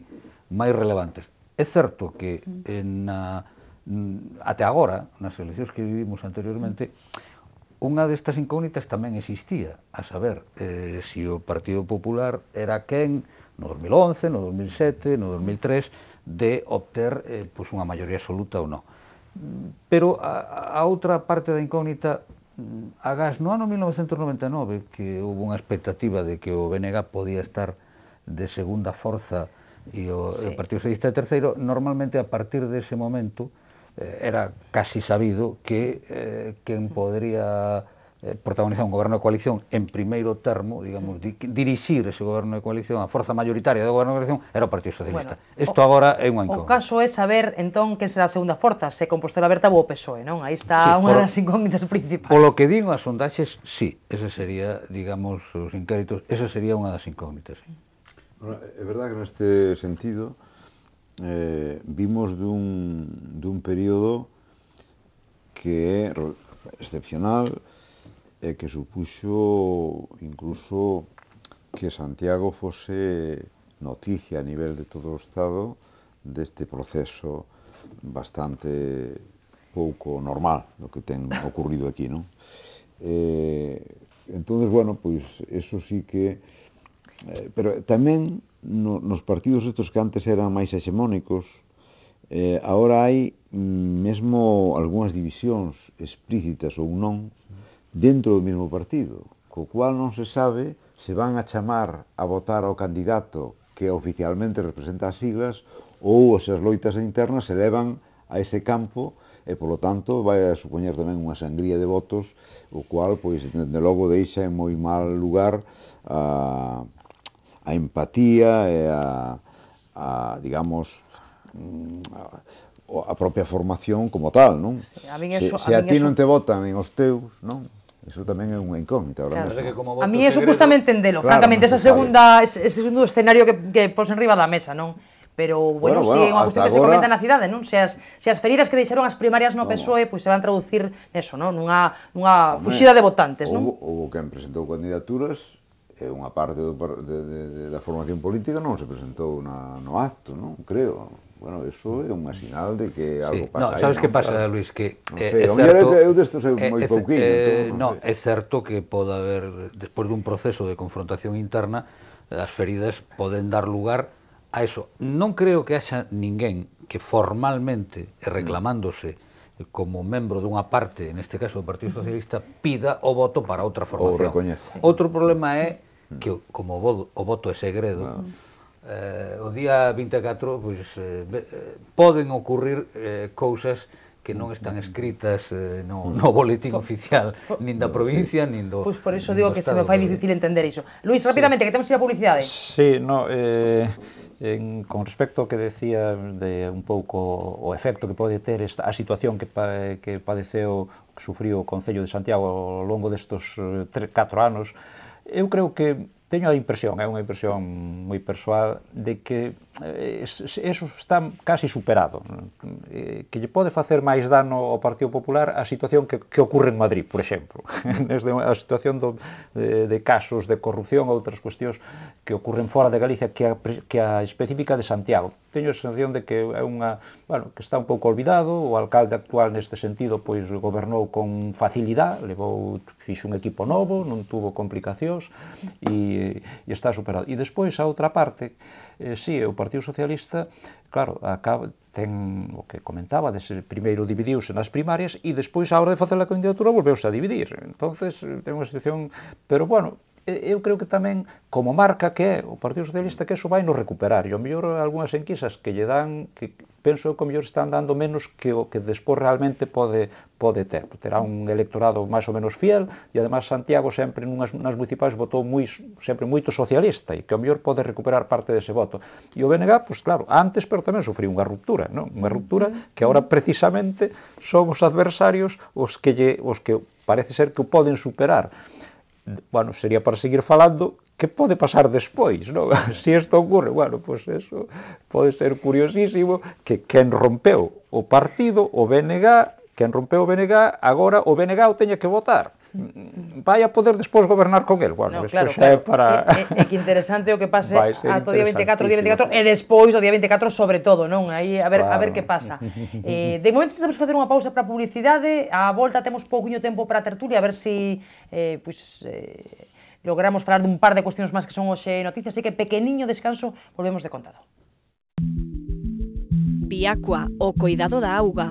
máis relevantes. É certo que eh, Mm, até agora, nas eleccións que vivimos anteriormente, unha destas incógnitas tamén existía, a saber, eh, se si o Partido Popular era quen no 2011, no 2007, no 2003, de obter eh, pois unha maioría absoluta ou non. Pero a, a outra parte da incógnita mm, a gas no ano 1999 que houve unha expectativa de que o BNG podía estar de segunda forza e o, sí. o Partido Socialista de terceiro, normalmente a partir dese momento Eh, era casi sabido que eh, quen podría eh, protagonizar un goberno de coalición en primeiro termo, digamos, di, dirixir ese goberno de coalición, a forza mayoritaria do goberno de coalición, era o Partido Socialista. Bueno, Isto agora é unha incógnita. O
caso é saber, entón, quen será a segunda forza, se Compostela Berta ou o PSOE, non? Aí está sí, unha das
incógnitas principais. Polo que digo as sondaxes, sí, ese sería, digamos, os inquéritos, esa sería unha das incógnitas. Sí.
Bueno, é verdad que neste sentido, eh, vimos dun, dun período que é excepcional e que supuxo incluso que Santiago fose noticia a nivel de todo o Estado deste proceso bastante pouco normal do que ten ocurrido aquí, non? Eh, entonces, bueno, pois eso sí que Eh, pero tamén no, nos partidos estos que antes eran máis hexemónicos, eh, agora hai mm, mesmo algunhas divisións explícitas ou non dentro do mesmo partido, co cual non se sabe se van a chamar a votar ao candidato que oficialmente representa as siglas ou as loitas internas se levan a ese campo e, polo tanto, vai a supoñer tamén unha sangría de votos, o cual, pois, de logo, deixa en moi mal lugar a, a empatía e a, a digamos, mm, a propia formación como tal, non? A min eso, se, se a, a ti eso... non te votan en os teus, non? Eso tamén é unha incógnita ahora claro, mesmo.
A mí eso custa entendelo, claro, francamente, esa segunda, ese segundo escenario que, que pos riba da mesa, non? Pero, bueno, bueno, bueno si é unha cuestión que agora... se comenta na cidade, non? Se as, se as feridas que deixaron as primarias no PSOE, pois pues, se van traducir neso, non? Nunha, nunha fuxida de votantes, non? Houve,
houve quen presentou candidaturas e eh, unha parte do, de, de, de, da formación política non se presentou na, no acto, non? Creo. Bueno, eso é unha sinal de que algo sí. pasa. No, sabes que pasa, claro. Luis, que
non sei, é certo, eu desto sei moi é, pouquinho. Eh, entón, non, no, é certo que pode haber despois dun proceso de confrontación interna, as feridas poden dar lugar a eso. Non creo que haxa ninguén que formalmente e mm. reclamándose mm como membro dunha parte, neste caso do Partido Socialista, pida o voto para outra formación. Outro problema é mm. que como o voto é segredo, no. Ah. eh, o día 24 pois, eh, eh, poden ocurrir eh, cousas que non están escritas eh, no, mm. no boletín oficial nin da mm. provincia, nin do Pois pues por iso digo que se me fai
difícil entender iso. Luis, rapidamente, sí. que temos que ir a publicidade.
Sí, no, eh,
En, con respecto ao que decía de un pouco o efecto que pode ter esta, a situación que, que padeceu, que sufriu o Concello de Santiago ao longo destos 4 eh, anos, eu creo que teño a impresión, é unha impresión moi persoal, de que eh, eso está casi superado. Eh, que lle pode facer máis dano ao Partido Popular a situación que, que ocurre en Madrid, por exemplo. Desde a situación do, de, de casos de corrupción ou outras cuestións que ocurren fora de Galicia que a, que a específica de Santiago teño a sensación de que é unha, bueno, que está un pouco olvidado, o alcalde actual neste sentido pois gobernou con facilidade, levou fixo un equipo novo, non tuvo complicacións e, e está superado. E despois a outra parte, eh, si, sí, o Partido Socialista, claro, acaba ten o que comentaba, de ser, primeiro dividiuse nas primarias e despois a hora de facer a candidatura volveuse a dividir. Entonces, eh, ten unha situación, pero bueno, eu creo que tamén, como marca que é o Partido Socialista, que eso vai no recuperar. E o mellor algunhas enquisas que lle dan, que penso que o mellor están dando menos que o que despois realmente pode, pode ter. Terá un electorado máis ou menos fiel e además Santiago sempre nunhas, nas municipais votou moi, sempre moito socialista e que o mellor pode recuperar parte dese voto. E o BNG, pois claro, antes pero tamén sufriu unha ruptura, non? Unha ruptura que agora precisamente son os adversarios os que lle, os que parece ser que o poden superar bueno, sería para seguir falando que pode pasar despois, non? Se si isto ocurre, bueno, pois pues eso pode ser curiosísimo que quen rompeu o partido, o BNG, quen rompeu o BNG, agora o BNG o teña que votar
vai
a poder despois gobernar con el. Bueno, no, claro, claro. é para...
É, é, que interesante o que pase ato día 24, día 24, e despois o día 24 sobre todo, non? Aí a ver, claro. a ver que pasa. eh, de momento temos facer unha pausa para publicidade, a volta temos pouquiño tempo para a tertulia, a ver se si, eh, pues, pois, eh, logramos falar dun par de cuestións máis que son hoxe noticias, así que pequeniño descanso, volvemos de contado.
Biacua, o
coidado da auga.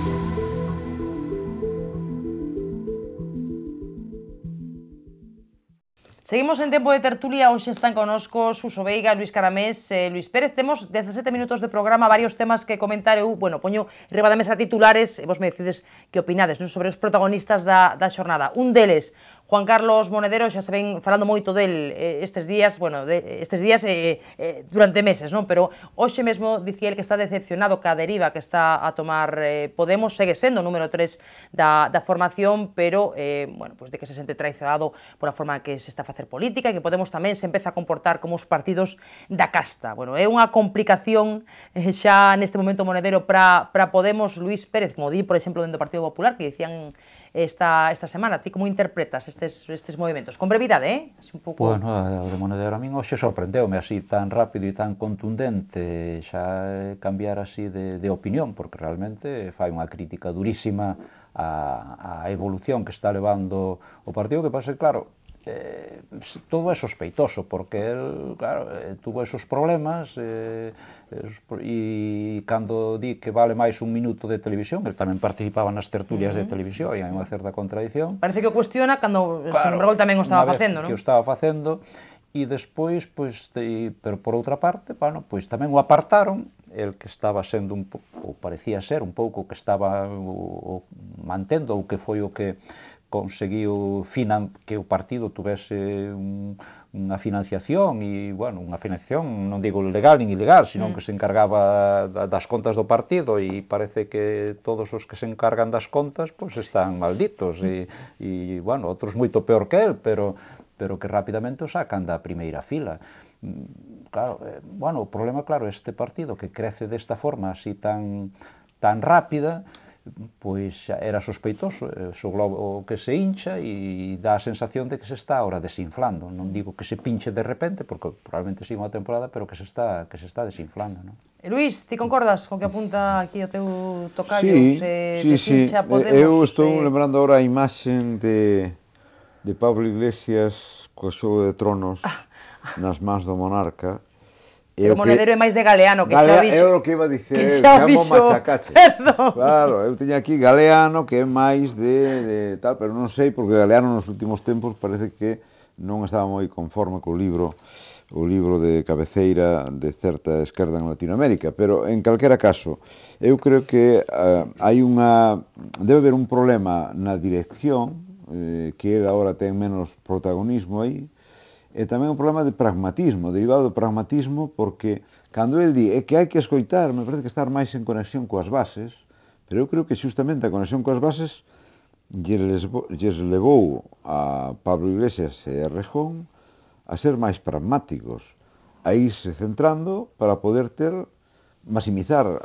Seguimos en tempo de tertulia, hoxe están conosco Suso Veiga, Luis Caramés, eh, Luis Pérez. Temos 17 minutos de programa, varios temas que comentar eu, bueno, poño riba da mesa titulares e vos me decides que opinades non? sobre os protagonistas da, da xornada. Un deles, Juan Carlos Monedero xa se ven falando moito del eh, estes días, bueno, de, estes días eh, eh, durante meses, non? Pero hoxe mesmo dicía el que está decepcionado ca deriva que está a tomar eh, Podemos, segue sendo o número 3 da, da formación, pero, eh, bueno, pues de que se sente traicionado pola forma que se está a facer política e que Podemos tamén se empeza a comportar como os partidos da casta. Bueno, é unha complicación eh, xa neste momento Monedero para Podemos, Luis Pérez, como di, por exemplo, dentro do Partido Popular, que dicían esta, esta semana. Ti como interpretas estes, estes movimentos? Con brevidade, eh? Así un pouco... Bueno,
o de Monedero a min hoxe sorprendeume así tan rápido e tan contundente xa eh, cambiar así de, de opinión, porque realmente fai unha crítica durísima a, a evolución que está levando o partido, que pase claro, eh, todo é sospeitoso porque el, claro, tuvo esos problemas eh, e cando di que vale máis un minuto de televisión, el tamén participaba nas tertulias uh -huh. de televisión e hai unha certa contradición.
Parece que o cuestiona cando claro, Sembrogol tamén o estaba facendo, non? que o
estaba facendo e despois, pois, de, pero por outra parte, bueno, pois tamén o apartaron el que estaba sendo un pouco, parecía ser un pouco que estaba o, o, mantendo o que foi o que conseguiu finan que o partido tivese un, unha financiación e, bueno, unha financiación, non digo legal nin ilegal, sino mm. que se encargaba das contas do partido e parece que todos os que se encargan das contas pois pues, están malditos e, e, bueno, outros moito peor que el, pero, pero que rapidamente o sacan da primeira fila mm, claro, eh, bueno, o problema, claro, este partido que crece desta forma así tan, tan rápida, pois era sospeitoso, eh, o globo que se hincha e dá a sensación de que se está ahora desinflando. Non digo que se pinche de repente, porque probablemente siga unha temporada, pero que se está, que se está desinflando. Non?
E eh, Luís, ti concordas con que apunta aquí o teu tocayo? Sí, se sí, sí. Eh, podemos, Eu estou se...
lembrando ahora a imaxen de, de Pablo Iglesias co xogo de tronos ah. ah. nas mans do monarca Eu o monedero que... é máis
de galeano que Galea... xavixo. Eu o que iba a dicer, que eh, chamo machacache. Perdón. Claro,
eu teña aquí galeano que é máis de, de tal, pero non sei porque galeano nos últimos tempos parece que non estaba moi conforme co libro o libro de cabeceira de certa esquerda en Latinoamérica, pero en calquera caso, eu creo que uh, hai unha debe haber un problema na dirección eh, que ele agora ten menos protagonismo aí, é tamén un problema de pragmatismo, derivado do pragmatismo, porque cando el di é que hai que escoitar, me parece que estar máis en conexión coas bases, pero eu creo que xustamente a conexión coas bases lles, levou a Pablo Iglesias e a Rejón a ser máis pragmáticos, a irse centrando para poder ter maximizar a,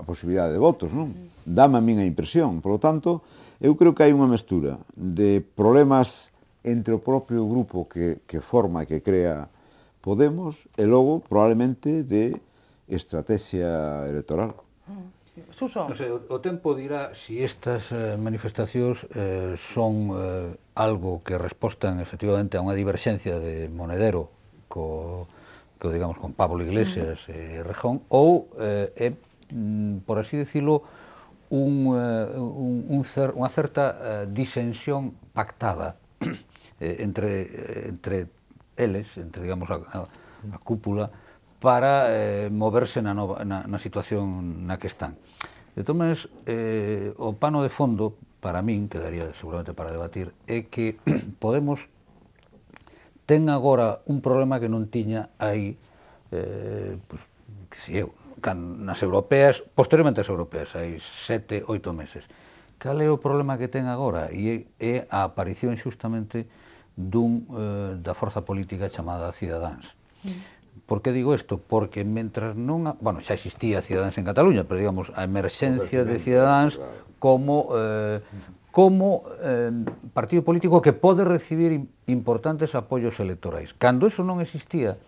a, a posibilidade de votos, non? Mm. Dame a min a impresión. Por lo tanto, eu creo que hai unha mestura de problemas entre o propio grupo que, que forma e que crea Podemos e logo probablemente de estrategia electoral.
Mm, Suso. No sei, o tempo dirá se si estas eh, manifestacións eh, son eh, algo que respostan efectivamente a unha diverxencia de Monedero co, co digamos con Pablo Iglesias mm. e eh, Rejón ou eh, é, mm, por así decirlo, un, eh, un, un cer, unha certa eh, disensión pactada eh, entre, eh, entre eles, entre, digamos, a, a cúpula, para eh, moverse na, nova, na, na situación na que están. De todas eh, o pano de fondo, para min, que daría seguramente para debatir, é que Podemos ten agora un problema que non tiña aí, eh, pues, que sei eu, can, nas europeas, posteriormente as europeas, hai sete, oito meses. Cal é o problema que ten agora? E é a aparición xustamente dun eh, da forza política chamada Cidadáns. Mm. Por que digo isto? Porque mentras non... A, bueno, xa existía Cidadáns en Cataluña, pero digamos, a emerxencia de Cidadáns como eh, como eh, partido político que pode recibir importantes apoios electorais. Cando eso non existía,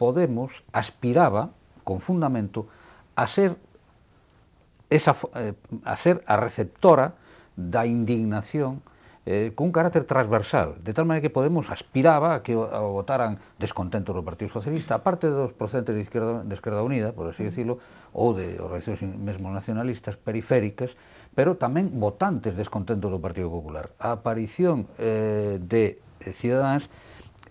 Podemos aspiraba, con fundamento, a ser esa, eh, a ser a receptora da indignación eh, cun carácter transversal, de tal maneira que Podemos aspiraba a que o votaran descontentos do Partido Socialista, aparte dos procedentes de Esquerda, de Esquerda Unida, por así mm. decirlo, ou de organizacións mesmo nacionalistas periféricas, pero tamén votantes descontentos do Partido Popular. A aparición eh, de eh, Ciudadanos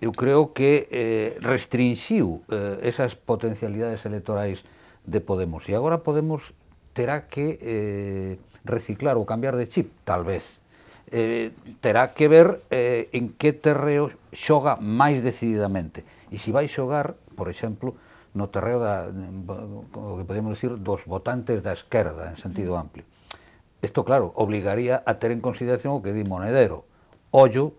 eu creo que eh, restringiu eh, esas potencialidades electorais de Podemos. E agora Podemos terá que eh, reciclar ou cambiar de chip, tal vez, eh, terá que ver eh, en que terreo xoga máis decididamente. E se vai xogar, por exemplo, no terreo da, o que podemos decir, dos votantes da esquerda, en sentido amplio. Isto, claro, obligaría a ter en consideración o que di Monedero. Ollo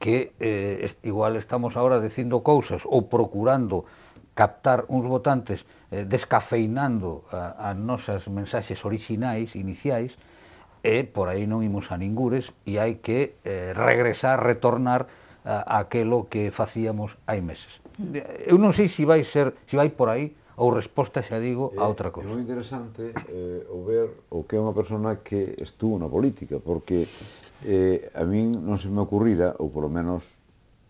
que eh, igual estamos agora dicindo cousas ou procurando captar uns votantes eh, descafeinando as nosas mensaxes orixinais, iniciais, e por aí non imos a ningures e hai que eh, regresar, retornar a aquelo que facíamos hai meses. Eu non sei se vai ser, se vai por aí ou resposta, xa digo, a outra eh, cosa. É, é moi interesante
eh, o ver o que é unha persona que estuvo na política, porque eh, a min non se me ocurrira, ou polo menos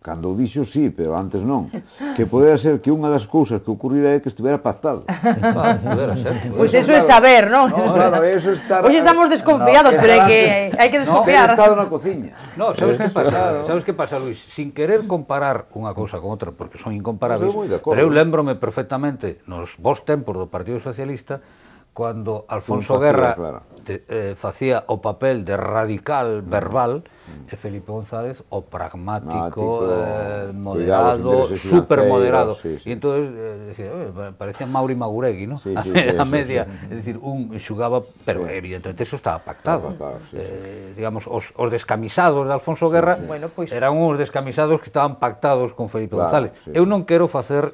Cando dixo sí, pero antes non. Que podera ser que unha das cousas que ocurrira é que estivera pactado.
pois
pues eso, é es é saber, non? No, claro, eso está... Hoxe estamos desconfiados,
no, pero hai que, hai que desconfiar. No, estado
na cociña. No, sabes que pasa, claro. sabes que pasa, Luis? Sin querer comparar unha cousa con outra, porque son incomparables, pues pero eu lembrome perfectamente nos vos tempos do Partido Socialista cando Alfonso facía, Guerra claro. te, eh, facía o papel de radical verbal, mm mm. e Felipe González o pragmático, eh, moderado, supermoderado. Sí, sí. E entón, eh, parecía Mauri Maguregui, ¿no? Sí, sí, a, media, sí. é dicir, un xugaba, pero sí. evidentemente eso estaba pactado. sí, eh, digamos, os, os descamisados de Alfonso Guerra sí, sí. Bueno, pues, eran uns descamisados que estaban pactados con Felipe claro, González. Sí, Eu non quero facer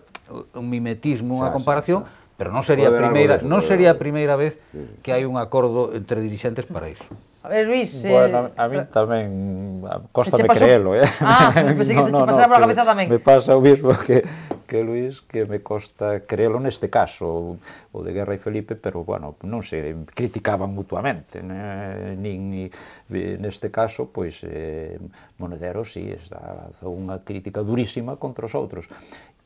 un mimetismo, unha comparación, Pero non sería a primeira, eso, non sería a primeira vez que hai un acordo entre dirixentes para iso.
A ver, Luis... Eh, bueno, eh, a mí
tamén costa de creelo, eh? Ah, pensei que se no, che pasara no,
pola cabeza tamén. Me
pasa o mismo que, que Luis, que me costa creelo neste caso, o de Guerra e Felipe, pero, bueno, non se criticaban mutuamente, né? nin, ni, neste caso, pois, eh, Monedero, sí, está, unha crítica durísima contra os outros.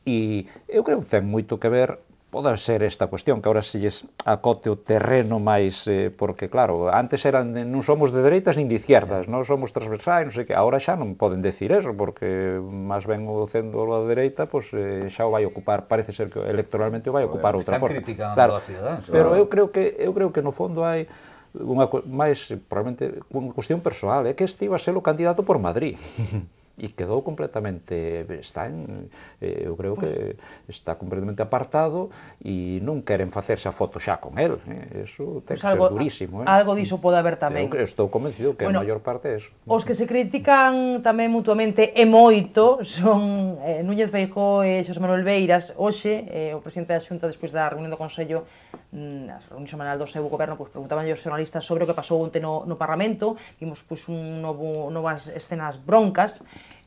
E eu creo que ten moito que ver poda ser esta cuestión, que ahora se lles acote o terreno máis, eh, porque claro, antes eran, eh, non somos de dereitas nin de izquierdas, non somos transversais, non sei que, ahora xa non poden decir eso, porque máis ben o centro da dereita, pois eh, xa o vai ocupar, parece ser que electoralmente o vai ocupar outra forma. Claro, ciudad, pero eu creo que eu creo que no fondo hai unha máis probablemente unha cuestión persoal, é que este iba a ser o candidato por Madrid. e quedou completamente está en, eh, eu creo que pois. está completamente apartado e non queren facerse a foto xa con el, eh? eso ten pues pois que algo, ser durísimo, eh? Algo
diso pode haber tamén. Eu
estou convencido que bueno, a maior parte é eso.
Os que se critican tamén mutuamente e moito son eh, Núñez Feijó e Xosé Manuel Beiras, hoxe eh, o presidente da Xunta despois da reunión do Consello mm, na reunión semanal do seu goberno pois, preguntaban aos xornalistas sobre o que pasou onte no, no Parlamento, vimos pois, un novo, novas escenas broncas,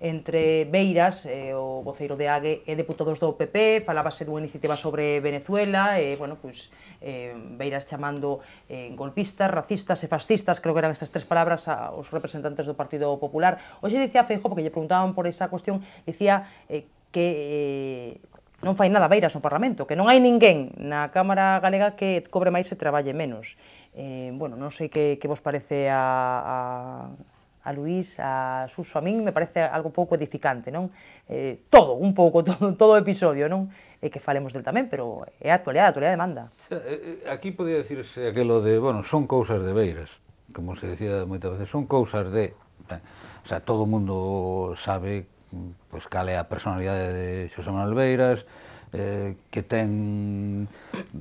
entre Beiras, eh, o voceiro de AGE, e deputados do PP, falábase dunha iniciativa sobre Venezuela, e, bueno, pois, eh, Beiras chamando eh, golpistas, racistas e fascistas, creo que eran estas tres palabras aos representantes do Partido Popular. Oxe dicía Feijo, porque lle preguntaban por esa cuestión, dicía eh, que eh, non fai nada Beiras no Parlamento, que non hai ninguén na Cámara Galega que cobre máis e traballe menos. Eh, bueno, non sei que, que vos parece a, a a Luís, a Suso, a min me parece algo pouco edificante, non? Eh, todo, un pouco, todo, todo o episodio, non? E eh, que falemos del tamén, pero é a actualidade, a actualidade demanda. Eh,
eh, aquí podía decirse aquilo de, bueno, son cousas de Beiras, como se decía moitas veces, son cousas de... O sea, todo o mundo sabe pues, cal é a personalidade de Xosé Manuel Beiras, eh, que ten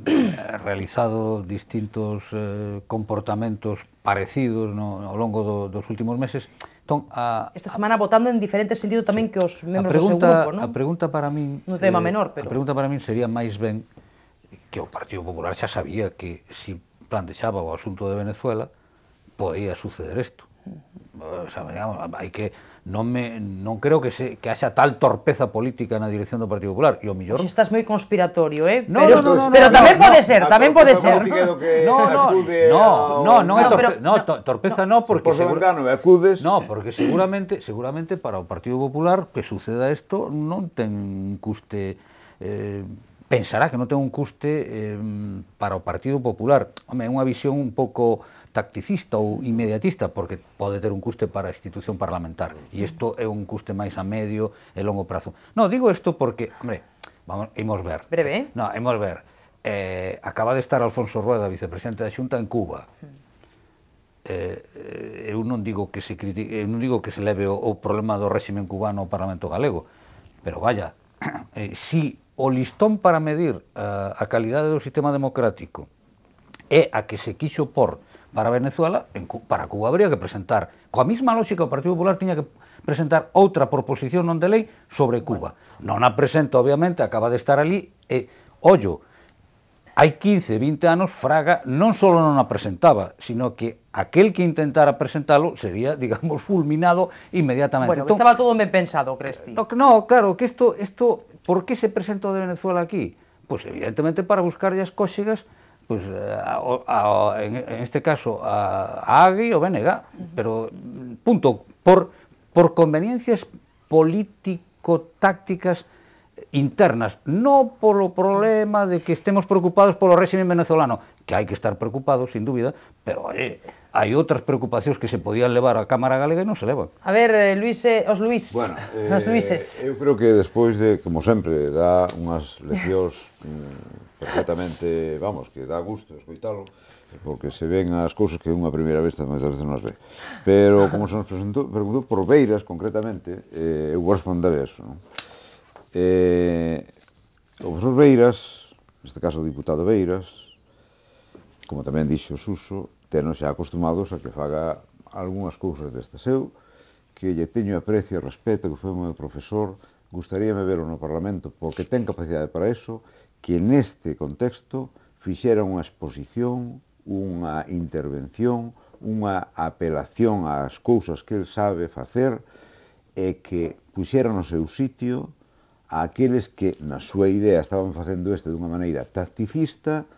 eh, realizado distintos eh, comportamentos parecidos no, ao longo do, dos últimos meses. Entón, a,
Esta semana a, votando en diferente sentido tamén que os membros pregunta, do seu grupo, non? A pregunta
para min... No tema eh, menor, pero... A pregunta para min sería máis ben que o Partido Popular xa sabía que se si plantexaba o asunto de Venezuela podía suceder isto. O sea, digamos, hai que non, me, non creo que, se, que haxa tal torpeza política na dirección do Partido Popular. E o millor... Pues estás moi conspiratorio, eh? No, pero, no, no, no, pero no, tamén no, pode ser, ah, no, tamén pode ser. No, no, no, no, no, é no, no, torpeza no, porque... Por segura, engano, acudes... No, porque seguramente, seguramente para o Partido Popular que suceda isto non ten un custe... Eh, pensará que non ten un custe eh, para o Partido Popular. Home, é unha visión un pouco tacticista ou inmediatista porque pode ter un custe para a institución parlamentar e isto é un custe máis a medio e longo prazo. No, digo isto porque, hombre, vamos, imos ver. Breve, eh? No, imos ver. Eh, acaba de estar Alfonso Rueda, vicepresidente da Xunta, en Cuba. Eh, eh eu non digo que se critique, eu non digo que se leve o, o problema do réxime cubano ao Parlamento galego, pero vaya, eh, si o listón para medir uh, a calidade do sistema democrático é a que se quixo por para Venezuela, en, para Cuba habría que presentar, coa mesma lógica o Partido Popular tiña que presentar outra proposición non de lei sobre Cuba. Non a presenta, obviamente, acaba de estar ali, e, ollo, hai 15, 20 anos, Fraga non só non a presentaba, sino que aquel que intentara presentalo sería, digamos, fulminado inmediatamente. Bueno, entón, estaba
todo ben pensado, Cresti.
No, no claro, que isto, isto, por que se presentou de Venezuela aquí? Pois, pues, evidentemente, para buscar as cóxegas pois, a, eh, a, en, en este caso a, a AGI o BNG, uh -huh. pero punto, por, por conveniencias político-tácticas internas, no polo problema de que estemos preocupados polo réxime venezolano, que hai que estar preocupados, sin dúbida, pero oye, hai outras preocupacións que se podían levar á Cámara Galega e non se levan.
A ver, eh, Luis, eh, os Luis, bueno, eh, os Luises. Eh, eu
creo que despois de, como sempre, dá unhas leccións mm, perfectamente, vamos, que dá gusto escoitalo, porque se ven as cousas que unha primeira vez moitas veces non as ve. Pero como se nos presentou, preguntou por Beiras concretamente, eh, eu vou responder a eso. Non? Eh, o profesor Beiras, neste caso o diputado Beiras, como tamén dixo Suso, tenos xa acostumados a que faga algunhas cousas destas. Eu, que lle teño aprecio e respeto, que foi o meu profesor, gustaríame verlo no Parlamento, porque ten capacidade para eso, que neste contexto fixera unha exposición, unha intervención, unha apelación ás cousas que el sabe facer e que puxera no seu sitio a aqueles que na súa idea estaban facendo este dunha maneira tacticista,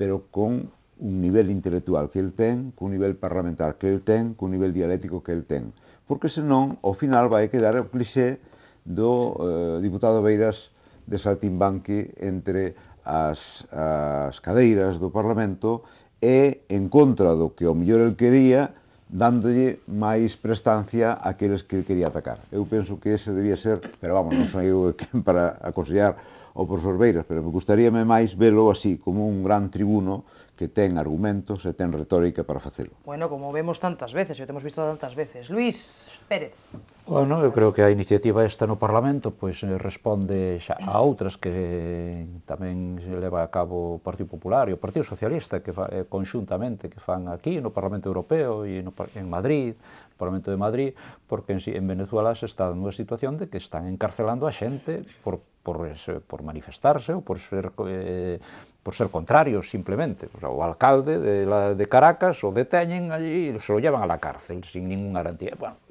pero con un nivel intelectual que el ten, cun nivel parlamentar que el ten, cun nivel dialético que el ten. Porque senón, ao final, vai quedar o cliché do eh, diputado Beiras de saltimbanque entre as, as cadeiras do Parlamento e en contra do que o mellor el quería, dándolle máis prestancia a aqueles que quería atacar. Eu penso que ese debía ser, pero vamos, non son eu quen para aconsellar ao profesor Beiras, pero me gustaríame máis velo así, como un gran tribuno que ten argumentos e ten retórica para facelo.
Bueno, como vemos tantas veces, e o temos visto tantas veces. Luis Pérez.
Bueno, eu creo que a iniciativa esta no Parlamento
pois eh, responde xa a outras que eh, tamén se leva a cabo o Partido Popular e o Partido Socialista que fa, eh, conxuntamente que fan aquí no Parlamento Europeo e no, en Madrid, Parlamento de Madrid, porque en, en Venezuela se está dando a situación de que están encarcelando a xente por, por, ese, por manifestarse ou por ser, eh, por ser contrarios simplemente. O, sea, o alcalde de, la, de Caracas o deteñen allí e se lo llevan a la cárcel sin ninguna garantía. Bueno, mm,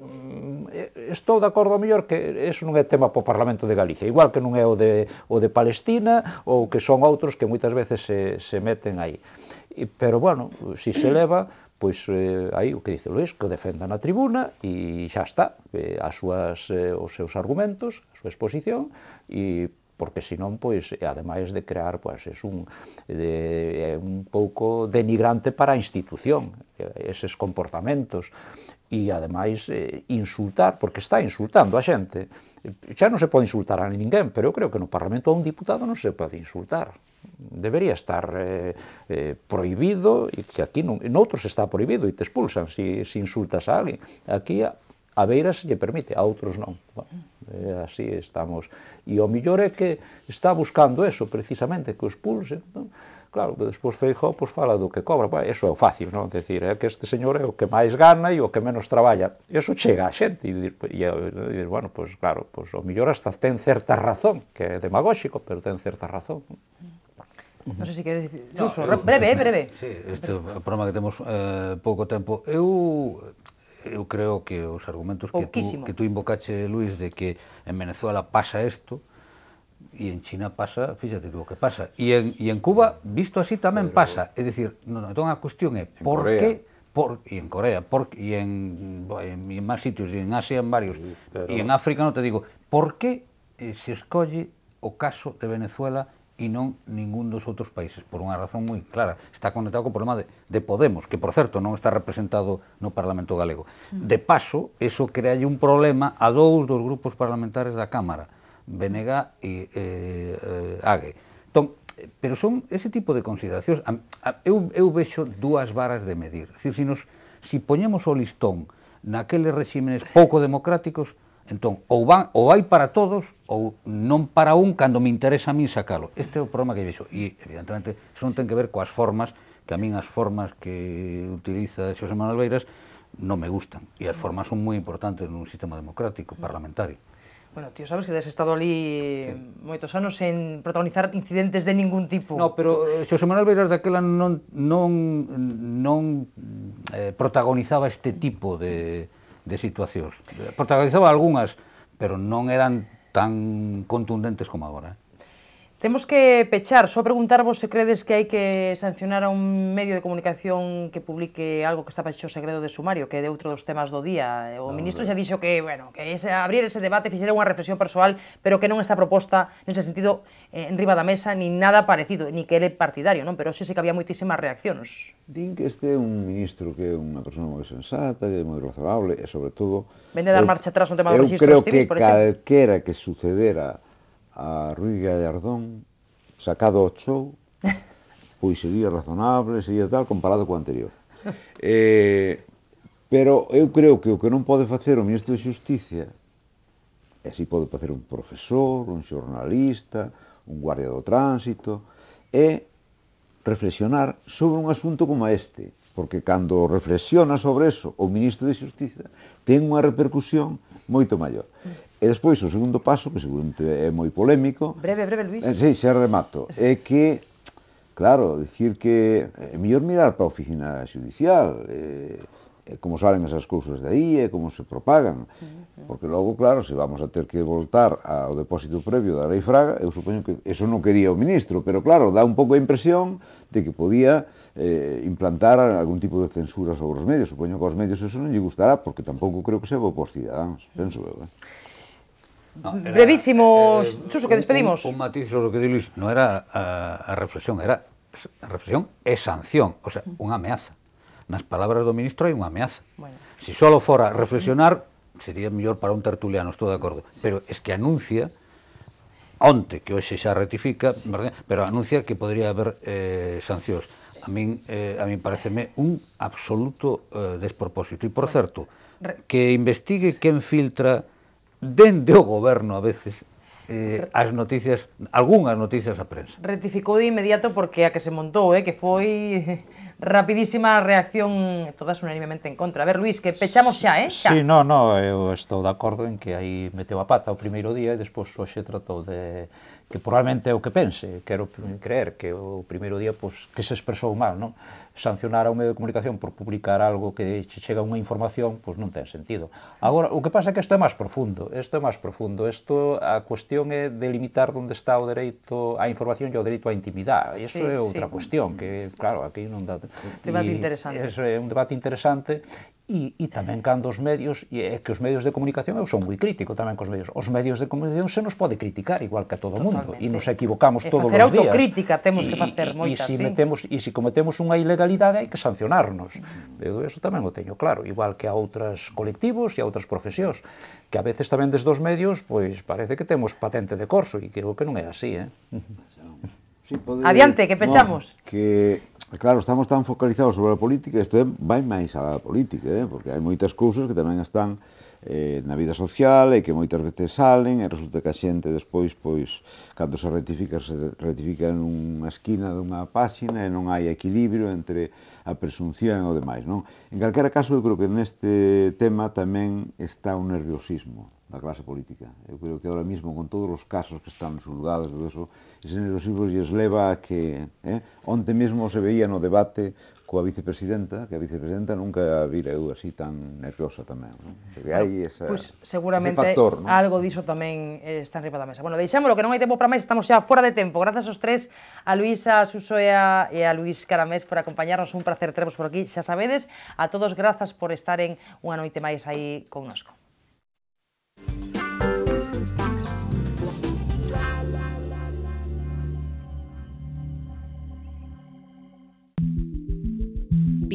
eh, estou de acordo ao mellor que eso non é tema para o Parlamento de Galicia, igual que non é o de, o de Palestina ou que son outros que moitas veces se, se meten aí. E, pero, bueno, si se leva pois eh, aí o que dice Luís, que o defenda na tribuna e xa está, eh, as súas, eh, os seus argumentos, a súa exposición, e porque senón, pois, ademais de crear, pois, é un, de, é un pouco denigrante para a institución, eses comportamentos, e ademais eh, insultar, porque está insultando a xente. Xa non se pode insultar a ninguén, pero eu creo que no Parlamento a un diputado non se pode insultar. Debería estar eh, eh, prohibido, e que aquí non, noutros está prohibido e te expulsan se si, si insultas a alguén. Aquí A Beiras lle permite, a outros non. Bueno, eh, así estamos. E o millor é que está buscando eso, precisamente, que os pulse. Non? Claro, que despois Feijó pois, fala do que cobra. Bueno, eso é o fácil, non? Decir, é que este señor é o que máis gana e o que menos traballa. Eso chega a xente. E, e, e bueno, pois claro, pois, o millor hasta
ten certa razón, que é demagóxico, pero ten certa razón. Non?
Non sei se quere dicir, no, breve, breve. Sí,
este é o problema que temos eh, pouco tempo. Eu eu creo que os argumentos Pouquísimo. que tú, que tú invocache, Luis, de que en Venezuela pasa isto, e en China pasa, fíxate tú o que pasa, e en, e en Cuba, visto así, tamén Pero... pasa. É dicir, non, entón a cuestión é, por Corea. que por, e en Corea, por, e en, en, en máis sitios, e en Asia, en varios, Pero... e en África, non te digo, por que eh, se escolle o caso de Venezuela e non ningún dos outros países, por unha razón moi clara. Está conectado co problema de, de Podemos, que, por certo, non está representado no Parlamento Galego. Mm. De paso, eso crea un problema a dous dos grupos parlamentares da Cámara, Benega e eh, eh, Ague. Entón, pero son ese tipo de consideracións. A, a, eu, eu vexo dúas varas de medir. Es decir, se si nos, si poñemos o listón naqueles regímenes pouco democráticos, Entón, ou, van, ou hai para todos ou non para un cando me interesa a min sacalo. Este é o problema que vexo. E, evidentemente, iso non ten que ver coas formas, que a min as formas que utiliza Xosé Manuel Beiras non me gustan. E as formas son moi importantes nun sistema democrático, parlamentario.
Bueno, tío, sabes que des estado ali sí. moitos anos sen protagonizar incidentes de ningún tipo. No, pero eh,
Xosé Manuel Beiras daquela non, non, non eh, protagonizaba este tipo de de situacións. Protagonizaba algunhas, pero non eran tan contundentes como agora. Eh.
Temos que pechar, só preguntarvos se credes que hai que sancionar a un medio de comunicación que publique algo que está baixo segredo de sumario, que é de outro dos temas do día. O no, ministro xa dixo que, bueno, que ese, abrir ese debate fixera unha reflexión persoal, pero que non está proposta nese sentido eh, en riba da mesa ni nada parecido, ni que ele partidario, non? Pero xe sí que había moitísimas reaccións.
Din que este é un ministro que é unha persona moi sensata, que é moi razonable e sobre todo...
Vende dar eu, marcha atrás un tema do registro. civis, por exemplo. Eu creo que
calquera que sucedera a Rui Gallardón sacado ao show pois sería razonable, sería tal comparado co anterior. Eh, pero eu creo que o que non pode facer o ministro de Justicia e si pode facer un profesor, un xornalista, un guardia do tránsito, é reflexionar sobre un asunto como este, porque cando reflexiona sobre eso o ministro de Justicia, ten unha repercusión moito maior. E despois o segundo paso, que seguramente é moi polémico... Breve,
breve, Luís. Eh, sí,
xa remato. É que, claro, dicir que é mellor mirar para a oficina judicial, eh, eh, como salen esas cousas de aí e como se propagan. Porque logo, claro, se vamos a ter que voltar ao depósito previo da lei Fraga, eu supoño que eso non quería o ministro, pero claro, dá un pouco a impresión de que podía eh, implantar algún tipo de censura sobre os medios. Supoño que aos medios eso non lle gustará, porque tampouco creo que se vou por cidadáns, cidadanos, penso eu. Eh?
No, Brevísimo,
eh,
Suso, que despedimos. Un, un matiz sobre o que di Luis, non era a, a reflexión, era a reflexión e sanción, o sea, unha ameaza. Nas palabras do ministro hai unha ameaza. Bueno. Si só fora reflexionar, sería mellor para un tertuliano, estou de acordo. Sí. Pero es que anuncia onte, que hoxe xa ratifica, sí. pero anuncia que podría haber eh, sancións. A min, eh, a min pareceme un absoluto eh, despropósito. E, por certo, que investigue quen filtra dende o goberno a veces eh, as noticias, algunhas noticias a prensa.
Retificou de inmediato porque a que se montou, eh, que foi rapidísima reacción todas unanimemente en contra. A ver, Luís, que pechamos xa, eh? Xa. Sí, no,
no, eu estou de acordo en que aí meteu a pata o primeiro día e despois hoxe tratou de que probablemente é o que pense, quero creer que o primeiro día pois, que se expresou mal, non? Sancionar a medio de comunicación por publicar algo que che chega unha información, pois non ten sentido. Agora, o que pasa é que isto é máis profundo, isto é máis profundo, isto a cuestión é delimitar onde está o dereito á información e o dereito á intimidade, e iso sí, é outra sí. cuestión, que claro, aquí non dá... Un debate interesante. Eso é un debate interesante E, e tamén cando os medios, e é que os medios de comunicación, eu son moi crítico tamén cos medios, os medios de comunicación se nos pode criticar igual que a todo o mundo, e nos equivocamos e todos os días. autocrítica
temos que facer moitas, e, e, si sí.
metemos, e si cometemos unha ilegalidade hai que sancionarnos. Eu eso tamén o teño claro, igual que a outras colectivos e a outras profesións, que a veces tamén desde os medios, pois parece que temos patente de corso, e creo que non é así, eh?
Sí, poder... Adiante, que pechamos.
No, que Ah, claro, estamos tan focalizados sobre a política, isto é, vai máis a política, eh? porque hai moitas cousas que tamén están eh, na vida social e que moitas veces salen e resulta que a xente despois, pois, cando se retifica, se retifica nunha esquina dunha páxina e non hai equilibrio entre a presunción e o demais, non? En calquera caso, eu creo que neste tema tamén está un nerviosismo, da clase política. Eu creo que ahora mismo, con todos os casos que están xulgados, todo eso, ese nervosismo lles leva a que... Eh, onte mesmo se veía no debate coa vicepresidenta, que a vicepresidenta nunca vira eu así tan nerviosa tamén. Non? O sea, que hai esa, pues, seguramente ese factor, non? algo
diso tamén eh, está en riba da mesa. Bueno, deixámolo, que non hai tempo para máis, estamos xa fora de tempo. Grazas aos tres, a Luisa, a Suso e a, e a Luís Caramés por acompañarnos. Un placer tervos por aquí. Xa sabedes, a todos grazas por estaren unha noite máis aí connosco.